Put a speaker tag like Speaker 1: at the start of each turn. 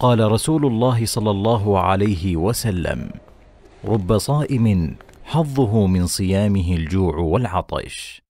Speaker 1: قال رسول الله صلى الله عليه وسلم رب صائم حظه من صيامه الجوع والعطش